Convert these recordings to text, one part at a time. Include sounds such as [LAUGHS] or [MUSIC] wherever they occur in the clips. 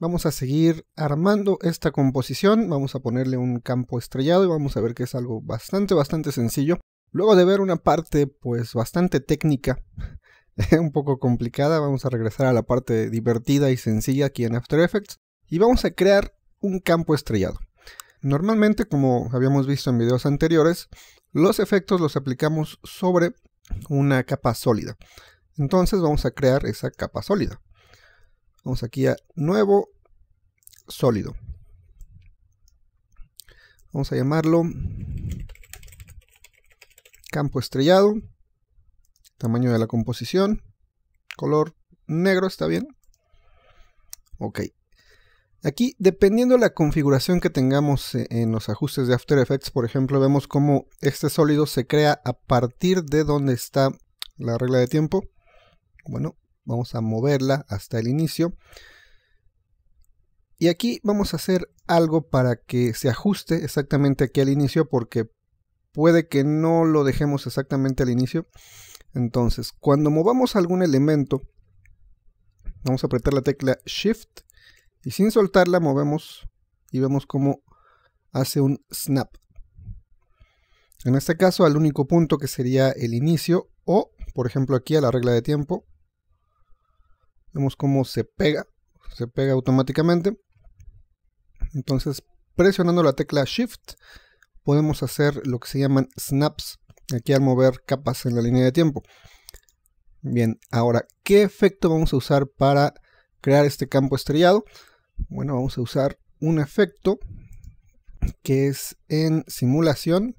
Vamos a seguir armando esta composición, vamos a ponerle un campo estrellado y vamos a ver que es algo bastante, bastante sencillo. Luego de ver una parte pues bastante técnica, [LAUGHS] un poco complicada, vamos a regresar a la parte divertida y sencilla aquí en After Effects y vamos a crear un campo estrellado. Normalmente, como habíamos visto en videos anteriores, los efectos los aplicamos sobre una capa sólida. Entonces vamos a crear esa capa sólida. Vamos aquí a nuevo sólido. Vamos a llamarlo campo estrellado. Tamaño de la composición. Color negro, está bien. Ok. Aquí, dependiendo de la configuración que tengamos eh, en los ajustes de After Effects, por ejemplo, vemos cómo este sólido se crea a partir de donde está la regla de tiempo. Bueno, Vamos a moverla hasta el inicio. Y aquí vamos a hacer algo para que se ajuste exactamente aquí al inicio porque puede que no lo dejemos exactamente al inicio. Entonces, cuando movamos algún elemento, vamos a apretar la tecla Shift y sin soltarla movemos y vemos cómo hace un snap. En este caso al único punto que sería el inicio o, por ejemplo, aquí a la regla de tiempo, Vemos cómo se pega, se pega automáticamente. Entonces, presionando la tecla Shift, podemos hacer lo que se llaman snaps, aquí al mover capas en la línea de tiempo. Bien, ahora, ¿qué efecto vamos a usar para crear este campo estrellado? Bueno, vamos a usar un efecto que es en simulación.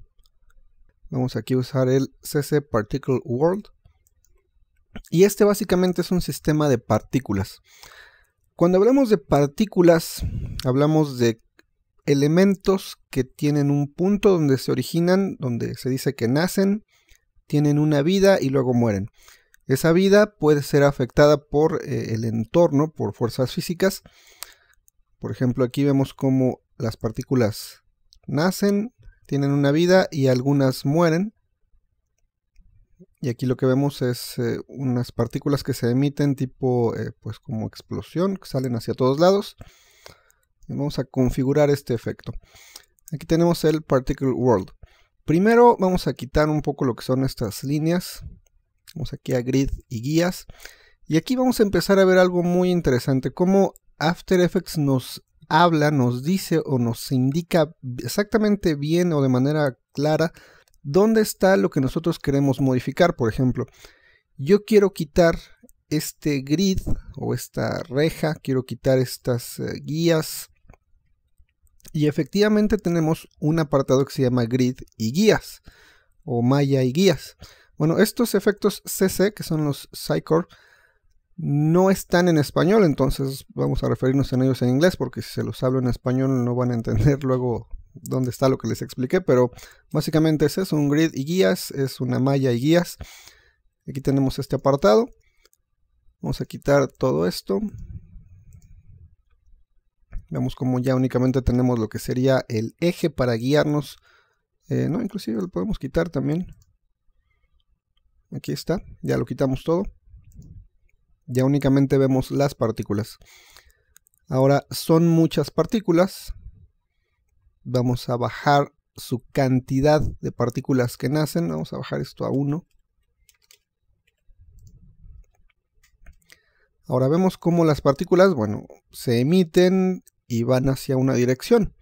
Vamos aquí a usar el CC Particle World. Y este básicamente es un sistema de partículas. Cuando hablamos de partículas, hablamos de elementos que tienen un punto donde se originan, donde se dice que nacen, tienen una vida y luego mueren. Esa vida puede ser afectada por eh, el entorno, por fuerzas físicas. Por ejemplo, aquí vemos cómo las partículas nacen, tienen una vida y algunas mueren. Y aquí lo que vemos es eh, unas partículas que se emiten tipo, eh, pues como explosión, que salen hacia todos lados. Y vamos a configurar este efecto. Aquí tenemos el Particle World. Primero vamos a quitar un poco lo que son estas líneas. Vamos aquí a Grid y Guías. Y aquí vamos a empezar a ver algo muy interesante. Cómo After Effects nos habla, nos dice o nos indica exactamente bien o de manera clara ¿Dónde está lo que nosotros queremos modificar? Por ejemplo, yo quiero quitar este grid o esta reja, quiero quitar estas eh, guías. Y efectivamente tenemos un apartado que se llama grid y guías o malla y guías. Bueno, estos efectos CC, que son los Cycor, no están en español, entonces vamos a referirnos en ellos en inglés, porque si se los hablo en español no van a entender luego dónde está lo que les expliqué, pero básicamente es un grid y guías, es una malla y guías. Aquí tenemos este apartado. Vamos a quitar todo esto. Vemos como ya únicamente tenemos lo que sería el eje para guiarnos. Eh, no, inclusive lo podemos quitar también. Aquí está, ya lo quitamos todo. Ya únicamente vemos las partículas. Ahora, son muchas partículas, Vamos a bajar su cantidad de partículas que nacen. Vamos a bajar esto a 1. Ahora vemos cómo las partículas, bueno, se emiten y van hacia una dirección.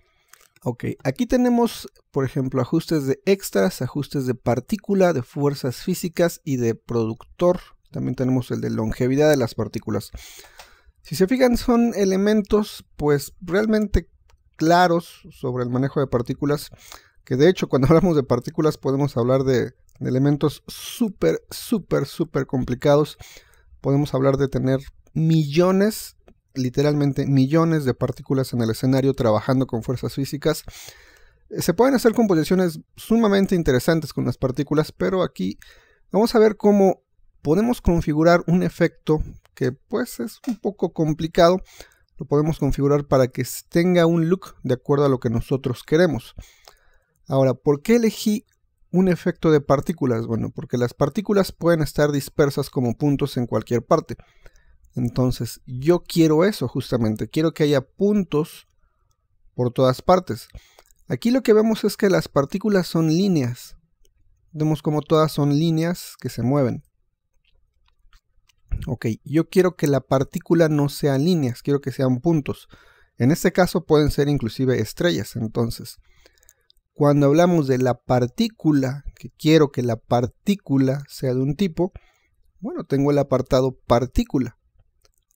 Ok, aquí tenemos, por ejemplo, ajustes de extras, ajustes de partícula, de fuerzas físicas y de productor. También tenemos el de longevidad de las partículas. Si se fijan, son elementos, pues realmente claros sobre el manejo de partículas, que de hecho cuando [LAUGHS] hablamos de partículas podemos hablar de, elementos súper, súper, súper complicados. Podemos hablar de tener millones, literalmente millones de partículas en el escenario trabajando con fuerzas físicas. Se pueden hacer composiciones sumamente interesantes con las partículas, pero aquí vamos a ver cómo podemos configurar un efecto que pues es un poco complicado, lo podemos configurar para que tenga un look de acuerdo a lo que nosotros queremos. Ahora, ¿por qué elegí un efecto de partículas? Bueno, porque las partículas pueden estar dispersas como puntos en cualquier parte. Entonces, yo quiero eso justamente, quiero que haya puntos por todas partes. Aquí lo que vemos es que las partículas son líneas. Vemos como todas son líneas que se mueven. Ok, yo quiero que la partícula no sea líneas, quiero que sean puntos. En este caso pueden ser inclusive estrellas. Entonces, cuando hablamos de la partícula, que quiero que la partícula sea de un tipo, bueno, tengo el apartado partícula.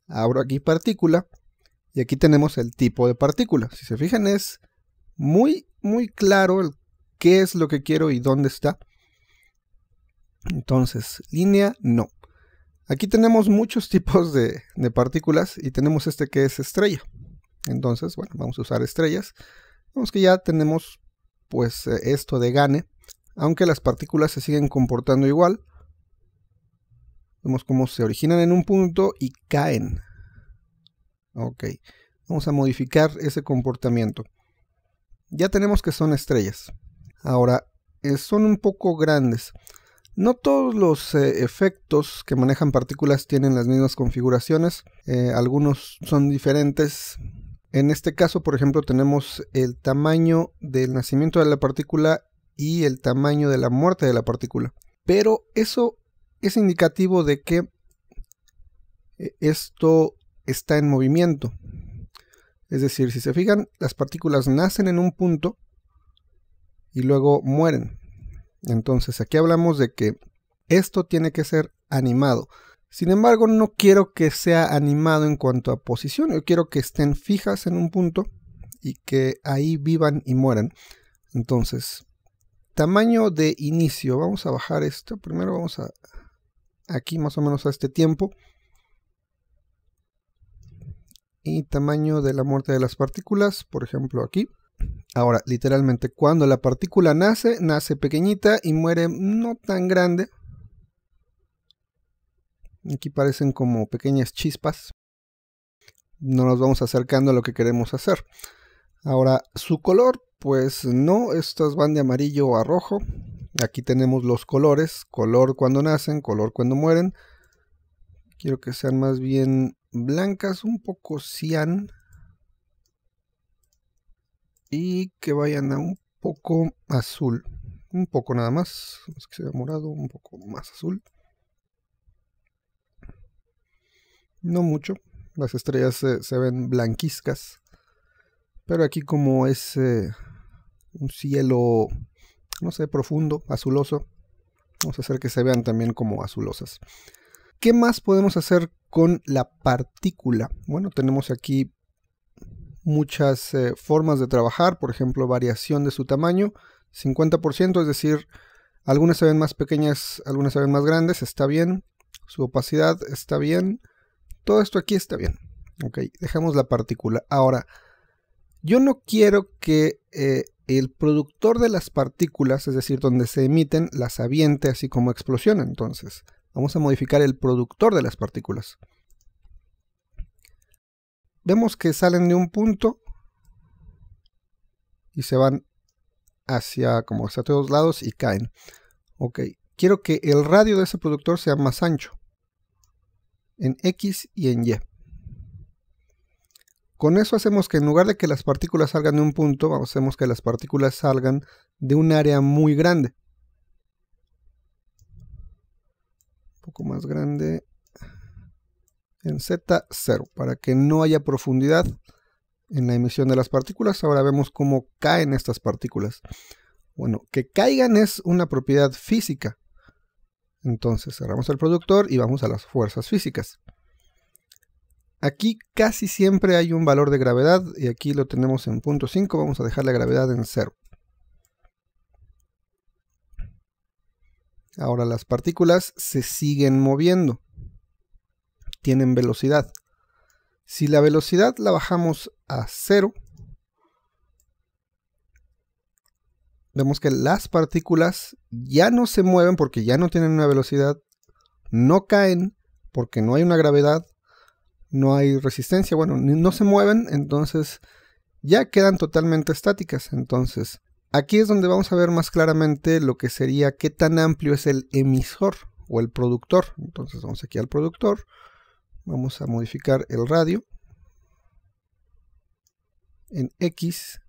Abro aquí partícula y aquí tenemos el tipo de partícula. Si se fijan es muy, muy claro el qué es lo que quiero y dónde está. Entonces, línea no. Aquí tenemos muchos [LAUGHS] tipos de, partículas y tenemos este que es estrella. Entonces, bueno, vamos a usar estrellas. Vemos que ya tenemos pues eh, esto de gane, aunque las partículas se siguen comportando igual. Vemos cómo se originan en un punto y caen. Ok, vamos a modificar ese comportamiento. Ya tenemos que son estrellas. Ahora, eh, son un poco grandes. No todos los eh, efectos que manejan partículas tienen las mismas configuraciones, eh, algunos son diferentes. En este caso, por ejemplo, tenemos el tamaño del nacimiento de la partícula y el tamaño de la muerte de la partícula. Pero eso es indicativo de que eh, esto está en movimiento. Es decir, si se fijan, las partículas nacen en un punto y luego mueren. Entonces aquí hablamos de que esto tiene que ser animado. Sin embargo, no quiero que sea animado en cuanto a posición. Yo quiero que estén fijas en un punto y que ahí vivan y mueran. Entonces, tamaño de inicio. Vamos a bajar esto. Primero vamos a aquí más o menos a este tiempo. Y tamaño de la muerte de las partículas, por ejemplo aquí. Ahora, literalmente, cuando la partícula nace, nace pequeñita y muere no tan grande. Aquí parecen como pequeñas chispas. No nos vamos acercando a lo que queremos hacer. Ahora, su color, pues no, estas van de amarillo a rojo. Aquí tenemos los colores, color cuando nacen, color cuando mueren. Quiero que sean más bien blancas, un poco cian y que vayan a un poco azul. Un poco nada más. que sea morado, un poco más azul. No mucho. Las estrellas se, ven blanquizcas. Pero aquí como es eh, un cielo, no sé, profundo, azuloso. Vamos a hacer que se vean también como azulosas. ¿Qué más podemos hacer con la partícula? Bueno, tenemos aquí muchas eh, formas de trabajar, por ejemplo, variación de su tamaño, 50%, es decir, algunas se ven más pequeñas, algunas se ven más grandes, está bien, su opacidad está bien, todo esto aquí está bien, ok, dejamos la partícula. Ahora, yo no quiero que eh, el productor de las partículas, es decir, donde se emiten, las aviente así como explosión entonces vamos a modificar el productor de las partículas vemos que salen de un punto y se van hacia como hacia todos lados y caen. Ok, quiero que el radio de ese productor sea más ancho en X y en Y. Con eso hacemos que en lugar de que las partículas salgan de un punto, hacemos que las partículas salgan de un área muy grande. Un poco más grande en Z0 para que no haya profundidad en la emisión de las partículas. Ahora vemos cómo caen estas partículas. Bueno, que caigan es una propiedad física. Entonces cerramos el productor y vamos a las fuerzas físicas. Aquí casi siempre hay un valor de gravedad y aquí lo tenemos en punto 5. Vamos a dejar la gravedad en 0. Ahora las partículas se siguen moviendo tienen velocidad. Si la velocidad la bajamos a cero, vemos que las partículas ya no se mueven porque ya no tienen una velocidad, no caen porque no hay una gravedad, no hay resistencia, bueno, no se mueven, entonces ya quedan totalmente estáticas. Entonces, aquí es donde vamos a ver más claramente lo que sería qué tan amplio es el emisor o el productor. Entonces vamos aquí al productor Vamos a modificar el radio en X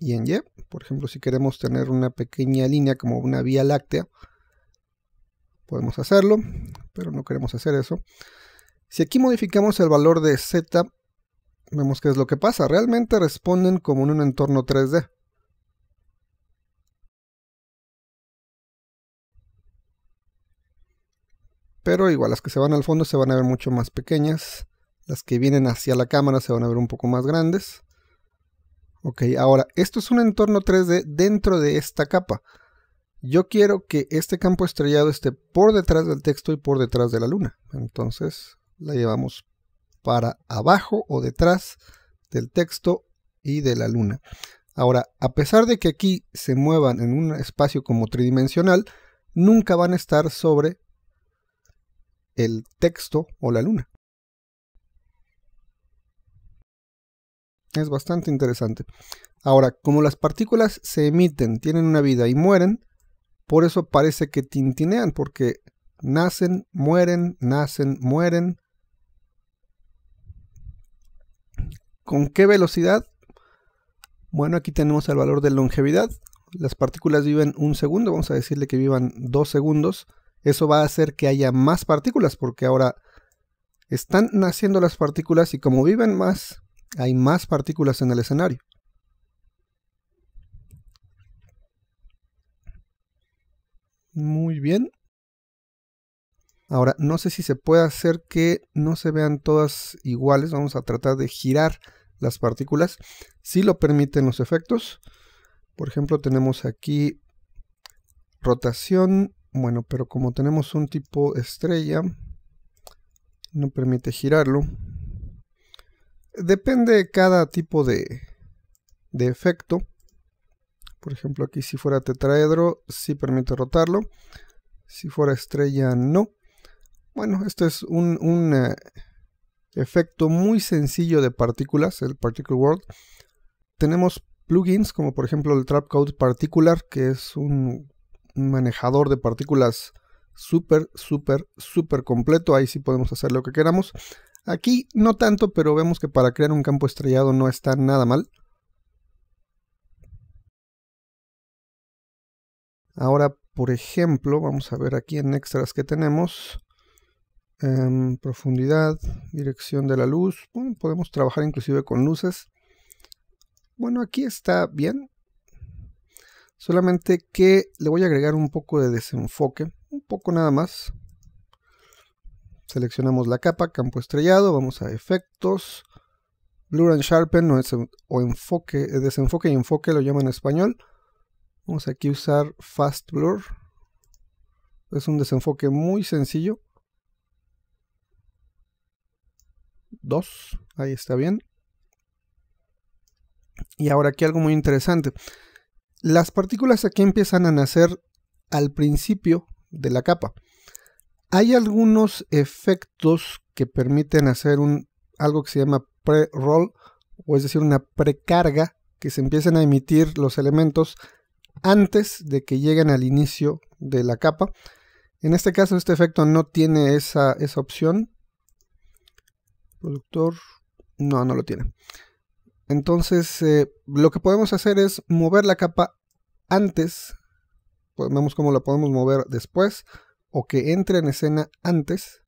y en Y. Por ejemplo, si queremos tener una pequeña línea como una vía láctea, podemos hacerlo, pero no queremos hacer eso. Si aquí modificamos el valor de Z, vemos qué es lo que pasa. Realmente responden como en un entorno 3D. Pero igual las que se van al fondo se van a ver mucho más pequeñas. Las que vienen hacia la cámara se van a ver un poco más grandes. Ok, ahora, esto es un entorno 3D dentro de esta capa. Yo quiero que este campo estrellado esté por detrás del texto y por detrás de la luna. Entonces la llevamos para abajo o detrás del texto y de la luna. Ahora, a pesar de que aquí se muevan en un espacio como tridimensional, nunca van a estar sobre el texto o la luna. Es bastante interesante. Ahora, como las partículas se emiten, tienen una vida y mueren, por eso parece que tintinean, porque nacen, mueren, nacen, mueren. ¿Con qué velocidad? Bueno, aquí tenemos el valor de longevidad. Las partículas viven un segundo, vamos a decirle que vivan dos segundos eso va a hacer que haya más partículas, porque ahora están naciendo las partículas y como viven más, hay más partículas en el escenario. Muy bien. Ahora, no sé si se puede hacer que no se vean todas iguales. Vamos a tratar de girar las partículas. Si lo permiten los efectos. Por ejemplo, tenemos aquí rotación bueno, pero como tenemos un tipo estrella, no permite girarlo. Depende de cada tipo de, de efecto. Por ejemplo, aquí si fuera tetraedro, sí permite rotarlo. Si fuera estrella, no. Bueno, esto es un, eh, efecto muy sencillo de partículas, el Particle World. Tenemos plugins como por ejemplo el Trapcode Particular, que es un manejador de partículas súper, súper, súper completo. Ahí sí podemos hacer lo que queramos. Aquí no tanto, pero vemos que para crear un campo estrellado no está nada mal. Ahora, por ejemplo, vamos a ver aquí en extras que tenemos. Em, profundidad, dirección de la luz. podemos trabajar inclusive con luces. Bueno, aquí está bien. Solamente que le voy a agregar un poco de desenfoque, un poco nada más. Seleccionamos la capa, campo estrellado, vamos a efectos, blur and sharpen o, es, enfoque, eh, desenfoque y enfoque lo llaman en español. Vamos aquí a usar fast blur. Es un desenfoque muy sencillo. 2, ahí está bien. Y ahora aquí algo muy interesante. Las partículas aquí empiezan a nacer al principio de la capa. Hay algunos efectos que permiten hacer un, algo que se llama pre-roll, o es decir, una precarga, que se empiecen a emitir los elementos antes de que lleguen al inicio de la capa. En este caso, este efecto no tiene esa opción. Productor, no, no lo tiene. Entonces, eh, lo que podemos hacer es mover la capa antes. Pues vemos cómo la podemos mover después. O que entre en escena antes.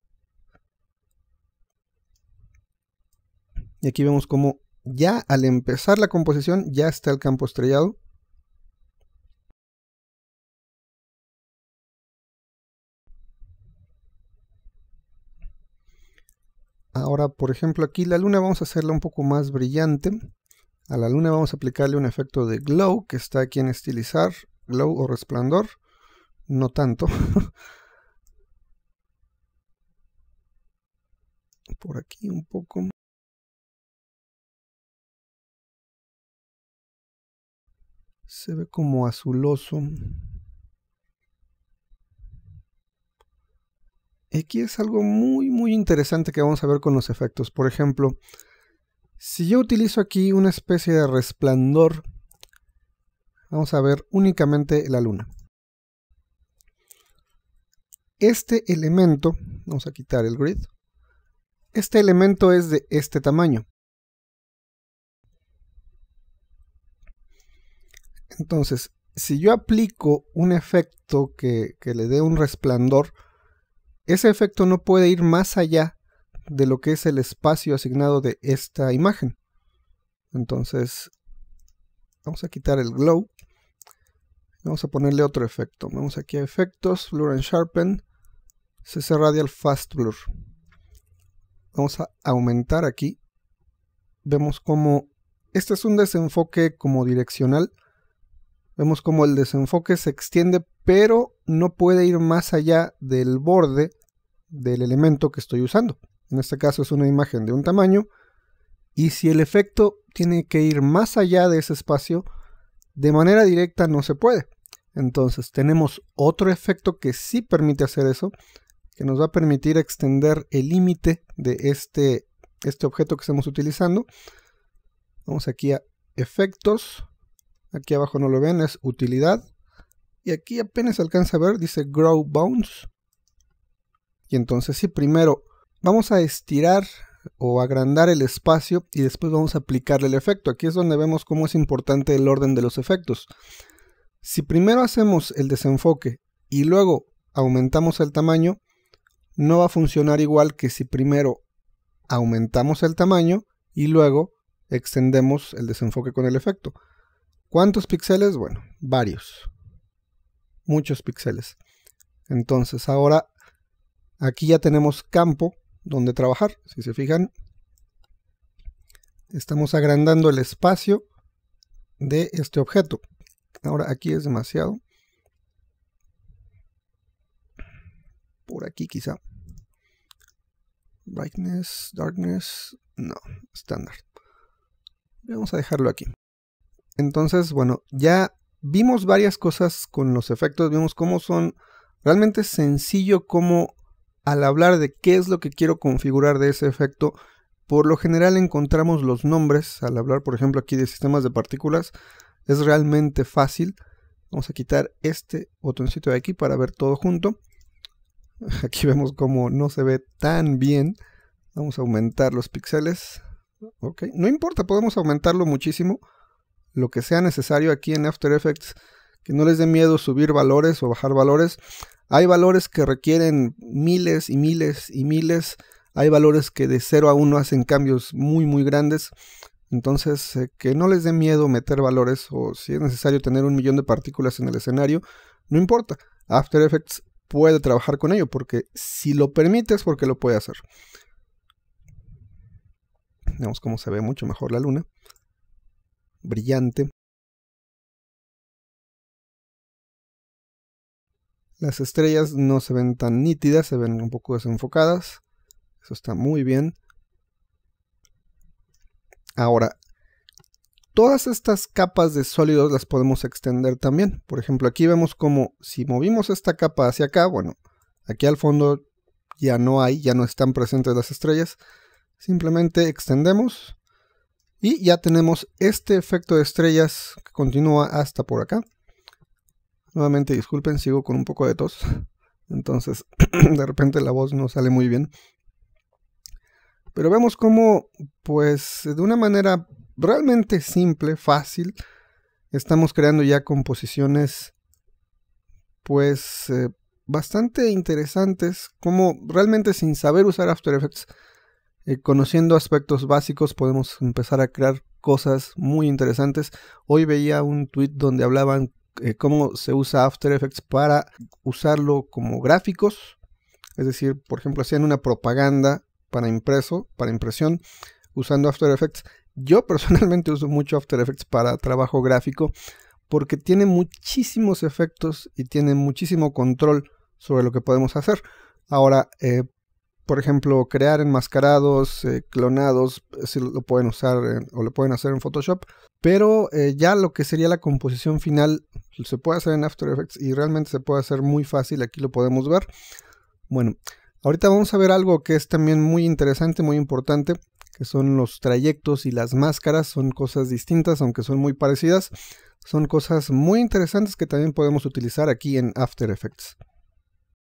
Y aquí vemos cómo ya al empezar la composición ya está el campo estrellado. Ahora, por ejemplo, aquí la luna vamos a hacerla un poco más brillante. A la luna vamos a aplicarle un efecto de glow que está aquí en estilizar, glow o resplandor. No tanto. [LAUGHS] por aquí un poco. Se ve como azuloso. aquí es algo muy muy interesante que vamos a ver con los efectos. Por ejemplo, si yo utilizo aquí una especie de resplandor, vamos a ver únicamente la luna. Este elemento, vamos a quitar el grid, este elemento es de este tamaño. Entonces, si yo aplico un efecto que, que le dé un resplandor, ese efecto no puede ir más allá de lo que es el espacio asignado de esta imagen. Entonces, vamos a quitar el glow. Vamos a ponerle otro efecto. Vamos aquí a efectos, blur and sharpen, CC radial fast blur. Vamos a aumentar aquí. Vemos como este es un desenfoque como direccional. Vemos como el desenfoque se extiende, pero no puede ir más allá del borde del elemento que estoy usando. En este caso es una imagen de un tamaño. Y si el efecto tiene que ir más allá de ese espacio, de manera directa no se puede. Entonces tenemos otro efecto que sí permite hacer eso, que nos va a permitir extender el límite de este, este objeto que estamos utilizando. Vamos aquí a efectos, aquí abajo no lo ven, es utilidad. Y aquí apenas alcanza a ver, dice Grow bones y entonces sí, primero vamos a estirar o agrandar el espacio y después vamos a aplicarle el efecto. Aquí es donde vemos cómo es importante el orden de los efectos. Si primero hacemos el desenfoque y luego aumentamos el tamaño, no va a funcionar igual que si primero aumentamos el tamaño y luego extendemos el desenfoque con el efecto. ¿Cuántos píxeles? Bueno, varios. Muchos píxeles. Entonces ahora Aquí ya tenemos campo donde trabajar, si se fijan. Estamos agrandando el espacio de este objeto. Ahora aquí es demasiado. Por aquí quizá. Brightness, darkness, no, estándar. Vamos a dejarlo aquí. Entonces, bueno, ya vimos varias cosas con los efectos, vimos cómo son realmente sencillo cómo al hablar de qué es lo que quiero configurar de ese efecto, por lo general encontramos los nombres. Al hablar, por ejemplo, aquí de sistemas de partículas, es realmente fácil. Vamos a quitar este botoncito de aquí para ver todo junto. [LAUGHS] Aquí vemos como no se ve tan bien. Vamos a aumentar los píxeles. Ok, no importa, podemos aumentarlo muchísimo. Lo que sea necesario aquí en After Effects. Que no les dé miedo subir valores o bajar valores. Hay valores que requieren miles y miles y miles. Hay valores que de 0 a 1 hacen cambios muy muy grandes. Entonces, eh, que no les dé miedo meter valores o si es necesario tener un millón de partículas en el escenario, no importa. After Effects puede trabajar con ello porque si lo permite es porque lo puede hacer. Veamos cómo se ve mucho mejor la luna. Brillante. Las estrellas no se ven tan nítidas, se ven un poco desenfocadas. Eso está muy bien. Ahora, todas estas capas de sólidos las podemos extender también. Por ejemplo, aquí vemos como si movimos esta capa hacia acá, bueno, aquí al fondo ya no hay, ya no están presentes las estrellas. Simplemente extendemos y ya tenemos este efecto de estrellas que continúa hasta por acá. Nuevamente disculpen, sigo con un poco de tos. [LAUGHS] Entonces, [CLEARS THROAT] de repente la voz no sale muy bien. Pero vemos cómo, pues, de una manera realmente simple, fácil, estamos creando ya composiciones, pues, eh, bastante interesantes, como realmente sin saber usar After Effects, eh, conociendo aspectos básicos, podemos empezar a crear cosas muy interesantes. Hoy veía un tweet donde hablaban eh, cómo se usa After Effects para usarlo como gráficos. Es decir, por ejemplo, hacían una propaganda para impreso, para impresión, usando After Effects. Yo [LAUGHS] personalmente uso mucho After Effects para trabajo gráfico porque tiene muchísimos efectos y tiene muchísimo control sobre lo que podemos hacer. Ahora, eh, por ejemplo, crear enmascarados, eh, clonados, si lo pueden usar o lo pueden hacer en Photoshop. Pero eh, ya lo que sería la composición final se puede hacer en After Effects y realmente se puede hacer muy fácil. Aquí lo podemos ver. Bueno, ahorita vamos a ver algo que es también muy interesante, muy importante, que son los trayectos y las máscaras. Son cosas distintas, aunque son muy parecidas. Son cosas muy interesantes que también podemos utilizar aquí en After Effects.